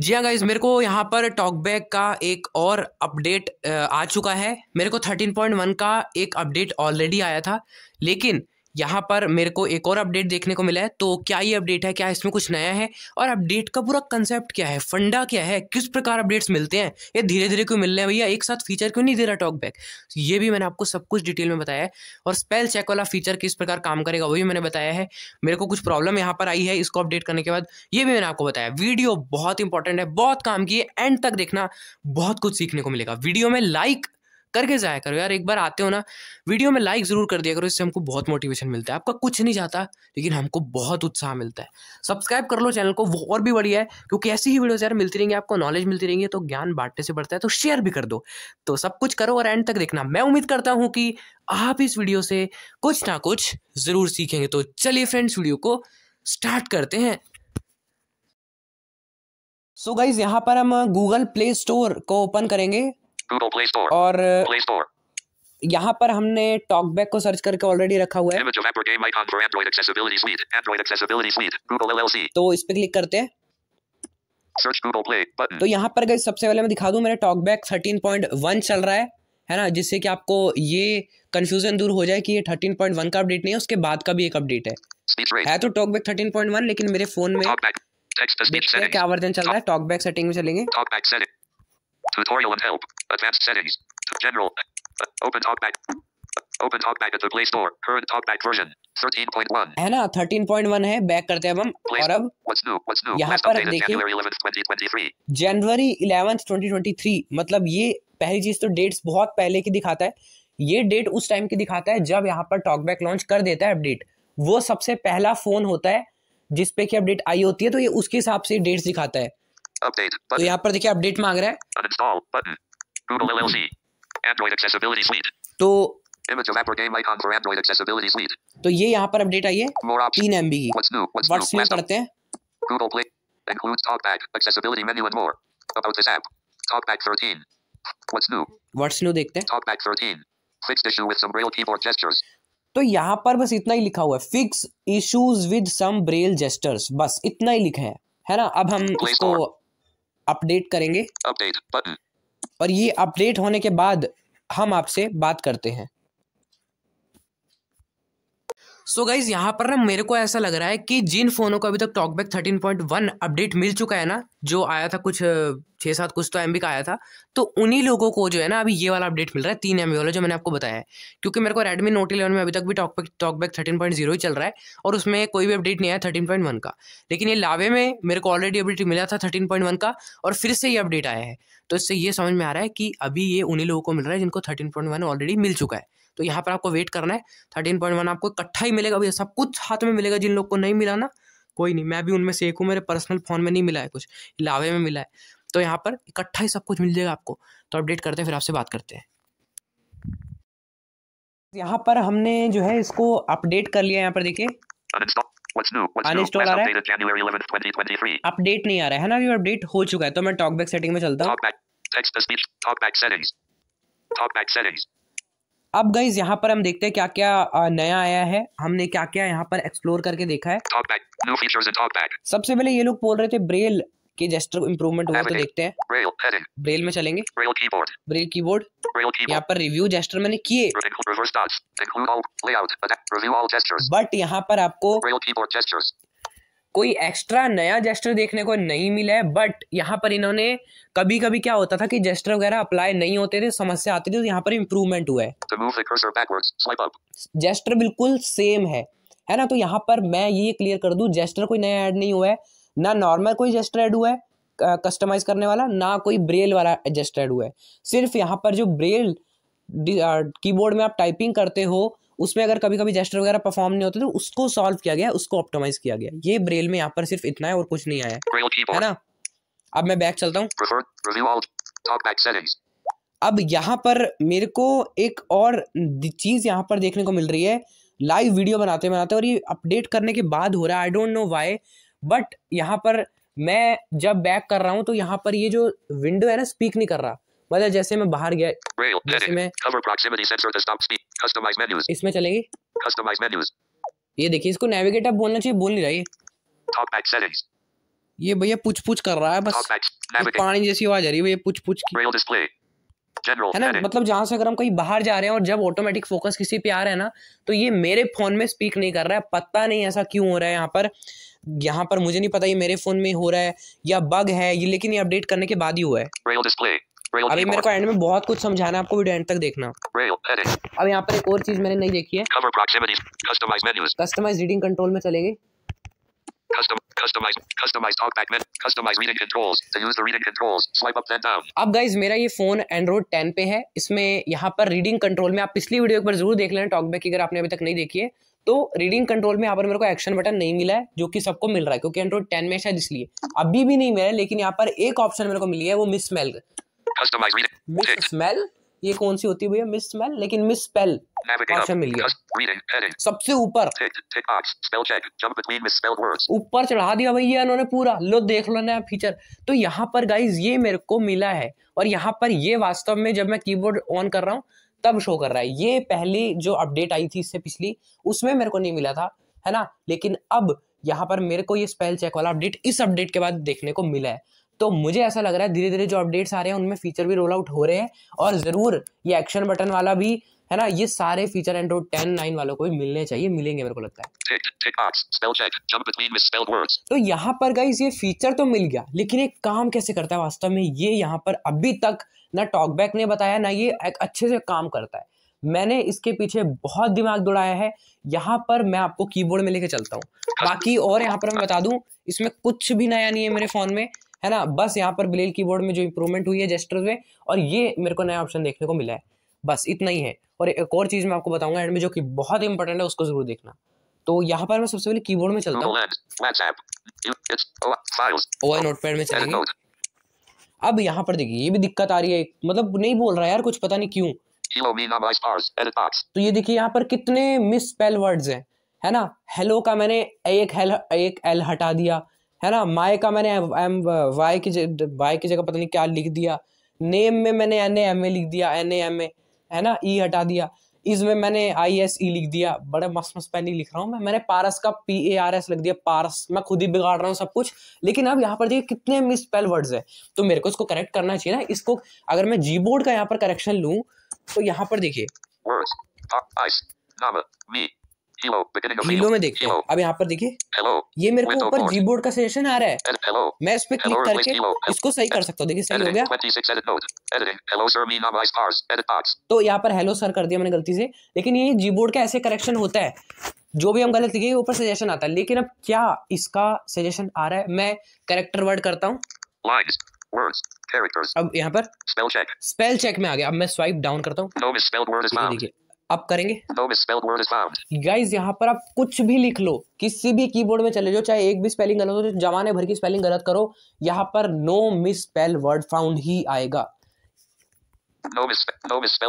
जी हाँ गाइज मेरे को यहाँ पर टॉकबैक का एक और अपडेट आ चुका है मेरे को 13.1 का एक अपडेट ऑलरेडी आया था लेकिन यहाँ पर मेरे को एक और अपडेट देखने को मिला है तो क्या ये अपडेट है क्या इसमें कुछ नया है और अपडेट का पूरा कंसेप्ट क्या है फंडा क्या है किस प्रकार अपडेट्स मिलते हैं ये धीरे धीरे क्यों मिल रहे हैं भैया एक साथ फीचर क्यों नहीं दे रहा टॉकबैक ये भी मैंने आपको सब कुछ डिटेल में बताया है और स्पेल चेक वाला फीचर किस प्रकार काम करेगा वो भी मैंने बताया है मेरे को कुछ प्रॉब्लम यहाँ पर आई है इसको अपडेट करने के बाद ये भी मैंने आपको बताया वीडियो बहुत इंपॉर्टेंट है बहुत काम की है एंड तक देखना बहुत कुछ सीखने को मिलेगा वीडियो में लाइक करके जाया करो यार एक बार आते हो ना वीडियो में लाइक ज़रूर कर दिया करो इससे हमको बहुत मोटिवेशन मिलता है आपका कुछ नहीं जाता लेकिन हमको बहुत उत्साह मिलता है सब्सक्राइब कर लो चैनल को वो और भी बढ़िया है क्योंकि ऐसी ही वीडियोज़ यार मिलती रहेंगी आपको नॉलेज मिलती रहेंगी तो ज्ञान बांटने से बढ़ता है तो शेयर भी कर दो तो सब कुछ करो और एंड तक देखना मैं उम्मीद करता हूँ कि आप इस वीडियो से कुछ ना कुछ ज़रूर सीखेंगे तो चलिए फ्रेंड्स वीडियो को स्टार्ट करते हैं सो so गाइज यहाँ पर हम गूगल प्ले स्टोर को ओपन करेंगे Google Play Store. और Play Store. यहाँ पर हमने टॉकबैक को सर्च करके ऑलरेडी रखा हुआ है तो इस पर क्लिक करते हैं तो यहाँ पर गई सबसे पहले मैं दिखा दूँ मेरा टॉकबैक थर्टीन पॉइंट वन चल रहा है है ना जिससे कि आपको ये कन्फ्यूजन दूर हो जाए कि ये थर्टीन पॉइंट वन का अपडेट नहीं है उसके बाद का भी एक अपडेट है है तो टॉकबैक थर्टीन पॉइंट वन लेकिन मेरे फोन में क्या वर्जन चल रहा है टॉकबैक सेटिंग में चलेंगे Tutorial and help. Advanced settings. General. Open TalkBack. Open TalkBack at the Play Store. Current TalkBack version. 13.1 है ना 13.1 है बैक करते हैं अब हम Play, और अब what's new, what's new, यहाँ पर देखिए जनवरी 11th 2023 मतलब ये पहली चीज तो डेट्स बहुत पहले की दिखाता है ये डेट उस टाइम की दिखाता है जब यहाँ पर टॉकबैक लॉन्च कर देता है अपडेट वो सबसे पहला फोन होता है जिसपे की अपडेट आई होती है तो ये उसके हिसाब से डेट्स दिखाता है Update button. तो यहाँ पर देखिए अपडेट मांग रहा है Uninstall button. Google LLC. Android accessibility suite. तो Image of Apple game icon for Android accessibility suite. तो ये यहाँ पर अपडेट आई है तीन एम बी की What's new? What's What's new? पढ़ते हैं Google Play includes TalkBack, accessibility menu and more. About this app. TalkBack 13. What's new? What's new देखते हैं TalkBack 13. Fixed issue with some braille keyboard gestures. तो यहाँ पर बस इतना ही लिखा हुआ है fix issues with some braille gestures बस इतना ही लिखा है है ना अब हम इसको अपडेट करेंगे अपडेट और ये अपडेट होने के बाद हम आपसे बात करते हैं सो गाइज यहाँ पर ना मेरे को ऐसा लग रहा है कि जिन फ़ोनों को अभी तक TalkBack thirteen point one update मिल चुका है ना जो आया था कुछ छः सात कुछ तो एम का आया था तो उन्हीं लोगों को जो है ना अभी ये वाला अपडेट मिल रहा है तीन एम वाला जो मैंने आपको बताया है क्योंकि मेरे को रेडमी नोट इलेवन में अभी तक भी TalkBack TalkBack thirteen point zero ही चल रहा है और उसमें कोई भी अपडेट नहीं आया थर्टीन पॉइंट वन का लेकिन ये लावे में मेरे को ऑलरेडी अपडेट मिला था थर्टीन पॉइंट वन का और फिर से ये अपडेट आया है तो इससे ये समझ में आ रहा है कि अभी ये उन्हीं लोगों को मिल रहा है जिनको थर्टीन पॉइंट वन ऑलरेडी मिल चुका है तो यहाँ पर आपको वेट करना है थर्टीन पॉइंट वन आपको इकट्ठा ही मिलेगा भैया सब कुछ हाथ में मिलेगा जिन लोग को नहीं मिला ना कोई नहीं मैं भी उनमें से एक हूँ मेरे पर्सनल फ़ोन में नहीं मिला है कुछ लावे में मिला है तो यहाँ पर इकट्ठा ही सब कुछ मिल जाएगा आपको तो अपडेट करते हैं फिर आपसे बात करते हैं यहाँ पर हमने जो है इसको अपडेट कर लिया यहाँ पर देखिए अपडेट नहीं आ रहा है ना ये अपडेट हो चुका है तो मैं टॉकबैक सेटिंग में चलता हूँ अब गाइज यहाँ पर हम देखते हैं क्या क्या नया आया है हमने क्या क्या यहाँ पर एक्सप्लोर करके देखा है सबसे पहले ये लोग बोल रहे थे ब्रेल के जेस्टर इम्प्रूवमेंट हुआ तो देखते हैं ब्रेल, में चलेंगे ब्रेल की ब्रेल कीबोर्ड यहाँ पर रिव्यू जेस्टर मैंने किए बट यहाँ पर आपको कोई एक्स्ट्रा नया जेस्टर देखने को नहीं मिला है बट यहाँ पर इन्होंने कभी कभी क्या होता था कि जेस्टर वगैरह अप्लाई नहीं होते थे समस्या आती थी तो यहाँ पर इम्प्रूवमेंट हुआ है जेस्टर बिल्कुल सेम है है ना तो यहाँ पर मैं ये क्लियर कर दू जेस्टर कोई नया ऐड नहीं हुआ है ना नॉर्मल कोई जेस्टर ऐड हुआ है कस्टमाइज करने वाला ना कोई ब्रेल वाला जेस्टर ऐड हुआ है सिर्फ यहाँ पर जो ब्रेल कीबोर्ड में आप टाइपिंग करते हो उसमें अगर कभी कभी जेस्टर वगैरह परफॉर्म नहीं होते तो उसको सॉल्व किया गया उसको ऑप्टोमाइज किया गया ये ब्रेल में यहाँ पर सिर्फ इतना है और कुछ नहीं आया है ना अब मैं बैक चलता हूँ अब यहाँ पर मेरे को एक और चीज़ यहाँ पर देखने को मिल रही है लाइव वीडियो बनाते बनाते और ये अपडेट करने के बाद हो रहा है I don't know why but यहाँ पर मैं जब बैक कर रहा हूँ तो यहाँ पर ये जो विंडो है ना स्पीक नहीं कर रहा मतलब जैसे मैं बाहर गया Rail, जैसे मैं इसमें चलेगी ये देखिए इसको नेविगेट अब बोलना चाहिए बोल नहीं रहा ये ये भैया पूछ पूछ कर रहा है बस पानी जैसी आवाज आ रही है भैया पूछ पूछ की General, है ना मतलब जहां से अगर हम कहीं बाहर जा रहे हैं और जब ऑटोमेटिक फोकस किसी पे आ रहा है ना तो ये मेरे फोन में स्पीक नहीं कर रहा है पता नहीं ऐसा क्यों हो रहा है यहाँ पर यहाँ पर मुझे नहीं पता ये मेरे फोन में हो रहा है या बग है ये लेकिन ये अपडेट करने के बाद ही हुआ है अभी मेरे को एंड में बहुत कुछ समझाना है आपको वीडियो एंड तक देखना अब यहाँ पर एक और चीज मैंने नहीं देखी है कस्टमाइज रीडिंग कंट्रोल में चलेंगे Custom, customize, customize talkback menu, customize reading controls, to use the reading controls, swipe up then down. अब गाइज मेरा ये फोन एंड्रॉइड 10 पे है इसमें यहाँ पर रीडिंग कंट्रोल में आप पिछली वीडियो एक बार जरूर देख लेना टॉकबैक की अगर आपने अभी तक नहीं देखी है तो रीडिंग कंट्रोल में यहाँ पर मेरे को एक्शन बटन नहीं मिला है जो कि सबको मिल रहा है क्योंकि एंड्रॉइड टेन में शायद इसलिए अभी भी नहीं मिला है लेकिन यहाँ पर एक ऑप्शन मेरे को मिली है वो मिस स्मेल मिस स्मेल ये कौन सी होती है भैया मिस स्मेल लेकिन मिस स्पेल भाषा मिल गया सबसे ऊपर ऊपर चढ़ा दिया भैया इन्होंने पूरा लो देख लो नया फीचर तो यहाँ पर गाइज ये मेरे को मिला है और यहाँ पर ये वास्तव में जब मैं कीबोर्ड ऑन कर रहा हूँ तब शो कर रहा है ये पहली जो अपडेट आई थी इससे पिछली उसमें मेरे को नहीं मिला था है ना लेकिन अब यहाँ पर मेरे को ये स्पेल चेक वाला अपडेट इस अपडेट के बाद देखने को मिला है तो मुझे ऐसा लग रहा है धीरे धीरे जो अपडेट्स आ रहे हैं उनमें फीचर भी रोल आउट हो रहे हैं और ज़रूर ये एक्शन बटन वाला भी है ना ये सारे फीचर एंड्रॉइड टेन नाइन वालों को भी मिलने चाहिए मिलेंगे मेरे को लगता है तो यहाँ पर गाइज ये फीचर तो मिल गया लेकिन ये काम कैसे करता है वास्तव में ये यहाँ पर अभी तक ना टॉकबैक ने बताया ना ये एक अच्छे से काम करता है मैंने इसके पीछे बहुत दिमाग दौड़ाया है यहाँ पर मैं आपको कीबोर्ड में लेके चलता हूँ बाकी और यहाँ पर मैं बता दूँ इसमें कुछ भी नया नहीं है मेरे फोन में है ना बस यहाँ पर ब्लेल कीबोर्ड में जो इंप्रूवमेंट हुई है जेस्टर में और ये मेरे को नया ऑप्शन देखने को मिला है बस इतना ही है और एक और चीज़ मैं आपको बताऊंगा एंड में जो कि बहुत इंपॉर्टेंट है उसको जरूर देखना तो यहाँ पर मैं सबसे पहले कीबोर्ड में चलता हूँ नोटपैड में चलेंगे अब यहाँ पर देखिए ये भी दिक्कत आ रही है मतलब नहीं बोल रहा यार कुछ पता नहीं क्यों तो ये देखिए यहाँ पर कितने मिस स्पेल वर्ड्स हैं है ना हेलो का मैंने एक हेल एक एल हटा दिया है ना माई का मैंने एम वाई की वाई की जगह पता नहीं क्या लिख दिया नेम में मैंने एन एम ए लिख दिया एन एम ए है ना ई e हटा दिया इसमें मैंने आई एस ई लिख दिया बड़े मस्त मस्त पैनिक लिख रहा हूँ मैं मैंने पारस का पी ए आर एस लिख दिया पारस मैं खुद ही बिगाड़ रहा हूँ सब कुछ लेकिन अब यहाँ पर देखिए कितने मिस स्पेल वर्ड्स है तो मेरे को इसको करेक्ट करना चाहिए ना इसको अगर मैं जी बोर्ड का यहाँ पर करेक्शन लूँ तो यहाँ पर देखिए हीलो में देखते हैं अब यहाँ पर देखिए ये मेरे को तो ऊपर जी बोर्ड का सजेशन आ रहा है मैं इस पे क्लिक करके इसको सही कर सकता हूँ देखिए सही हो गया तो यहाँ पर हेलो सर कर दिया मैंने गलती से लेकिन ये जी बोर्ड का ऐसे करेक्शन होता है जो भी हम गलत लिखे ऊपर सजेशन आता है लेकिन अब क्या इसका सजेशन आ रहा है मैं करेक्टर वर्ड करता हूँ अब यहाँ पर स्पेल चेक में आ गया अब मैं स्वाइप डाउन करता हूँ देखिए आप करेंगे no गाइज यहाँ पर आप कुछ भी लिख लो किसी भी कीबोर्ड में चले जाओ चाहे एक भी स्पेलिंग गलत हो तो जमाने भर की स्पेलिंग गलत करो यहाँ पर no miss spell word found ही आएगा No no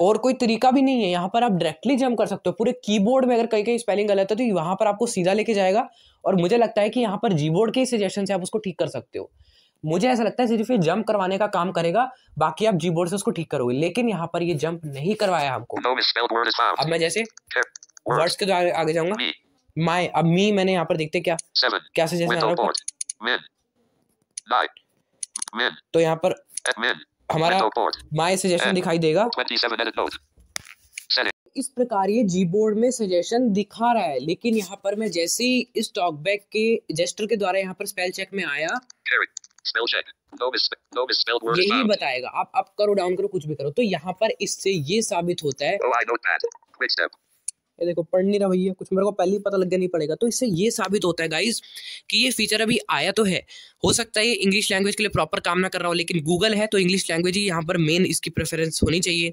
और कोई तरीका भी नहीं है यहाँ पर आप डायरेक्टली जम कर सकते हो पूरे कीबोर्ड में अगर कहीं कहीं स्पेलिंग गलत है तो वहां पर आपको सीधा लेके जाएगा और मुझे लगता है कि यहाँ पर जीबोर्ड के सजेशन से आप उसको ठीक कर सकते हो मुझे ऐसा लगता है सिर्फ ये जंप करवाने का काम करेगा बाकी आप जी बोर्ड से उसको ठीक करोगे लेकिन यहाँ पर ये जंप नहीं करवाया हमको अब मैं जैसे वर्ड्स के द्वारा आगे जाऊंगा माई अब मी मैंने यहाँ पर देखते क्या Seven. क्या से जैसे तो यहाँ पर हमारा माई सजेशन दिखाई देगा इस प्रकार ये जी बोर्ड में सजेशन दिखा रहा है लेकिन यहाँ पर मैं जैसे ही इस टॉकबैक के जेस्टर के द्वारा यहाँ पर स्पेल चेक में आया यही बताएगा आप अप करो डाउन करो कुछ भी करो तो यहाँ पर इससे ये साबित होता है oh, ये देखो पढ़ नहीं रहा भैया कुछ मेरे को पहले ही पता लग गया नहीं पड़ेगा तो इससे ये साबित होता है गाइज कि ये फीचर अभी आया तो है हो सकता है ये इंग्लिश लैंग्वेज के लिए प्रॉपर काम ना कर रहा हो लेकिन गूगल है तो इंग्लिश लैंग्वेज ही यहाँ पर मेन इसकी प्रेफरेंस होनी चाहिए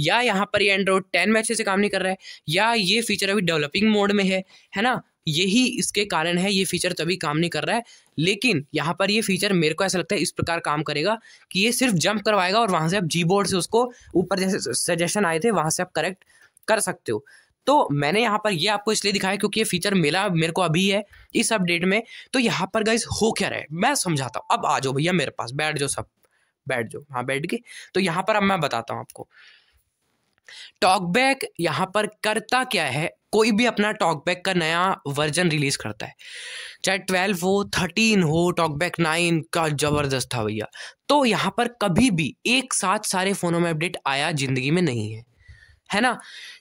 या यहाँ पर ये एंड्रॉयड टेन में अच्छे से काम नहीं कर रहा है या ये फीचर अभी डेवलपिंग मोड में है है ना यही इसके कारण है ये फीचर तभी काम नहीं कर रहा है लेकिन यहाँ पर ये फीचर मेरे को ऐसा लगता है इस प्रकार काम करेगा कि ये सिर्फ जंप करवाएगा और वहाँ से आप जी बोर्ड से उसको ऊपर जैसे सजेशन आए थे वहाँ से आप करेक्ट कर सकते हो तो मैंने यहाँ पर ये आपको इसलिए दिखाया क्योंकि ये फीचर मिला मेरे को अभी है इस अपडेट में तो यहाँ पर गाइज हो क्या रहे मैं समझाता हूँ अब आ जाओ भैया मेरे पास बैठ जाओ सब बैठ जाओ हाँ बैठ के तो यहाँ पर अब मैं बताता हूँ आपको टॉकबैक यहाँ पर करता क्या है कोई भी अपना टॉकबैक का नया वर्जन रिलीज़ करता है चाहे ट्वेल्व हो थर्टीन हो टॉकबैक नाइन का ज़बरदस्त था भैया तो यहाँ पर कभी भी एक साथ सारे फ़ोनों में अपडेट आया ज़िंदगी में नहीं है है ना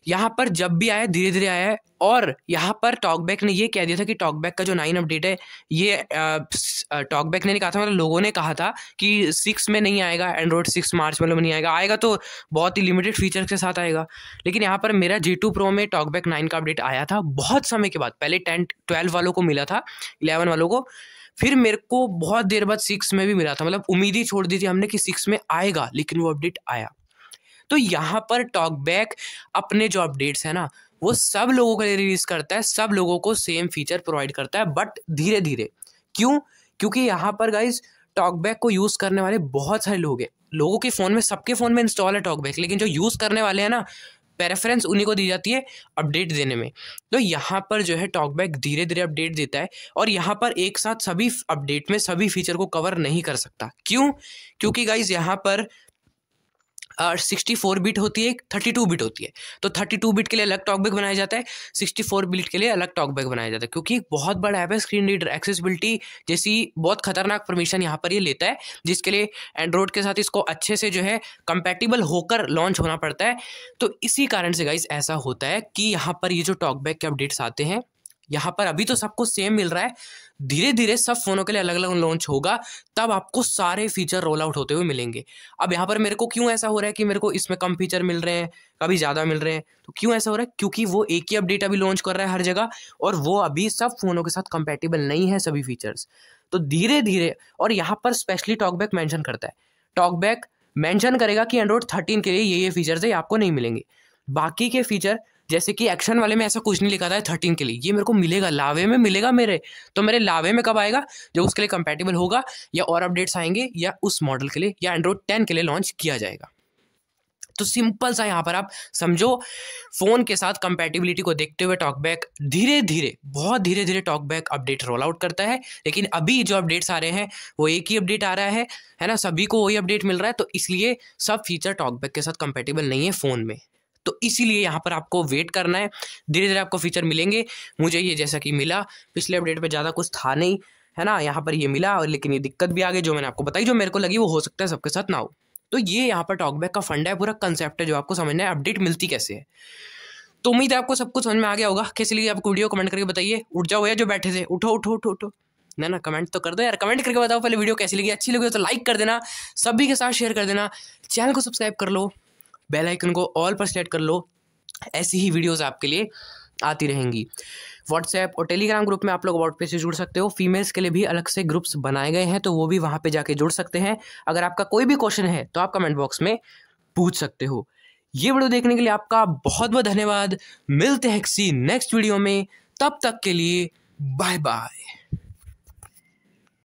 यहाँ पर जब भी आया धीरे धीरे आया है और यहाँ पर टॉकबैक ने ये कह दिया था कि टॉकबैक का जो नाइन अपडेट है ये टॉकबैक ने नहीं कहा था मतलब लोगों ने कहा था कि सिक्स में नहीं आएगा एंड्रॉयड सिक्स मार्च में नहीं आएगा आएगा तो बहुत ही लिमिटेड फीचर के साथ आएगा लेकिन यहाँ पर मेरा जी टू प्रो में टॉकबैक नाइन का अपडेट आया था बहुत समय के बाद पहले टेन ट्वेल्व वालों को मिला था इलेवन वालों को फिर मेरे को बहुत देर बाद सिक्स में भी मिला था मतलब उम्मीद ही छोड़ दी थी हमने कि सिक्स में आएगा लेकिन वो अपडेट आया तो यहाँ पर टॉकबैक अपने जो अपडेट्स है ना वो सब लोगों के लिए रिलीज़ करता है सब लोगों को सेम फीचर प्रोवाइड करता है बट धीरे धीरे क्यों क्योंकि यहाँ पर गाइज टॉकबैक को यूज़ करने वाले बहुत सारे लोग हैं लोगों के फ़ोन में सबके फ़ोन में इंस्टॉल है टॉकबैक लेकिन जो यूज़ करने वाले हैं ना प्रेफरेंस उन्हीं को दी जाती है अपडेट देने में तो यहाँ पर जो है टॉकबैक धीरे धीरे अपडेट देता है और यहाँ पर एक साथ सभी अपडेट में सभी फीचर को कवर नहीं कर सकता क्यों क्योंकि गाइज यहाँ पर सिक्सटी फोर बिट होती है एक थर्टी टू बिट होती है तो थर्टी टू बिट के लिए अलग टॉकबैक बनाया जाता है सिक्सटी फोर बिट के लिए अलग टॉकबैक बनाया जाता है क्योंकि एक बहुत बड़ा ऐप है स्क्रीन रीडर एक्सेसिबिलिटी जैसी बहुत खतरनाक परमिशन यहाँ पर ये यह लेता है जिसके लिए एंड्रॉयड के साथ इसको अच्छे से जो है कंपेटिबल होकर लॉन्च होना पड़ता है तो इसी कारण से गाइज ऐसा होता है कि यहाँ पर ये यह जो टॉकबैक के अपडेट्स आते हैं यहाँ पर अभी तो सबको सेम मिल रहा है धीरे धीरे सब फ़ोनों के लिए अलग अलग लॉन्च होगा तब आपको सारे फीचर रोल आउट होते हुए मिलेंगे अब यहाँ पर मेरे को क्यों ऐसा हो रहा है कि मेरे को इसमें कम फीचर मिल रहे हैं कभी ज़्यादा मिल रहे हैं तो क्यों ऐसा हो रहा है क्योंकि वो एक ही अपडेट अभी लॉन्च कर रहा है हर जगह और वो अभी सब फ़ोनों के साथ कंपेटेबल नहीं है सभी फीचर्स तो धीरे धीरे और यहाँ पर स्पेशली टॉकबैक मैंशन करता है टॉकबैक मैंशन करेगा कि एंड्रॉयड थर्टीन के लिए ये ये फीचर्स है आपको नहीं मिलेंगे बाकी के फीचर जैसे कि एक्शन वाले में ऐसा कुछ नहीं लिखा था थर्टीन के लिए ये मेरे को मिलेगा लावे में मिलेगा मेरे तो मेरे लावे में कब आएगा जब उसके लिए कंपेटेबल होगा या और अपडेट्स आएंगे या उस मॉडल के लिए या एंड्रॉयड टेन के लिए लॉन्च किया जाएगा तो सिंपल सा यहाँ पर आप समझो फ़ोन के साथ कंपेटिबिलिटी को देखते हुए टॉकबैक धीरे धीरे बहुत धीरे धीरे टॉकबैक अपडेट रोल आउट करता है लेकिन अभी जो अपडेट्स आ रहे हैं वो एक ही अपडेट आ रहा है है ना सभी को वही अपडेट मिल रहा है तो इसलिए सब फीचर टॉकबैक के साथ कंपेटेबल नहीं है फ़ोन में तो इसीलिए यहाँ पर आपको वेट करना है धीरे धीरे आपको फीचर मिलेंगे मुझे ये जैसा कि मिला पिछले अपडेट पर ज़्यादा कुछ था नहीं है ना यहाँ पर ये मिला और लेकिन ये दिक्कत भी आ गई जो मैंने आपको बताई जो मेरे को लगी वो हो सकता है सबके साथ ना हो तो ये यहाँ पर टॉकबैक का फंड है पूरा कंसेप्ट है जो आपको समझना है अपडेट मिलती कैसे है तो उम्मीद है आपको सब कुछ समझ में आ गया होगा कैसे लिए आपको वीडियो कमेंट करके बताइए उठ जाओ या जो बैठे थे उठो उठो उठो उठो ना ना कमेंट तो कर दो यार कमेंट करके बताओ पहले वीडियो कैसी लगी अच्छी लगी तो लाइक कर देना सभी के साथ शेयर कर देना चैनल को सब्सक्राइब कर लो बेल आइकन को ऑल पर सेलेक्ट कर लो ऐसी ही वीडियोस आपके लिए आती रहेंगी व्हाट्सएप और टेलीग्राम ग्रुप में आप लोग पे से जुड़ सकते हो फीमेल्स के लिए भी अलग से ग्रुप्स बनाए गए हैं तो वो भी वहाँ पे जाके जुड़ सकते हैं अगर आपका कोई भी क्वेश्चन है तो आप कमेंट बॉक्स में पूछ सकते हो ये वीडियो देखने के लिए आपका बहुत बहुत धन्यवाद मिलते हैं किसी नेक्स्ट वीडियो में तब तक के लिए बाय बाय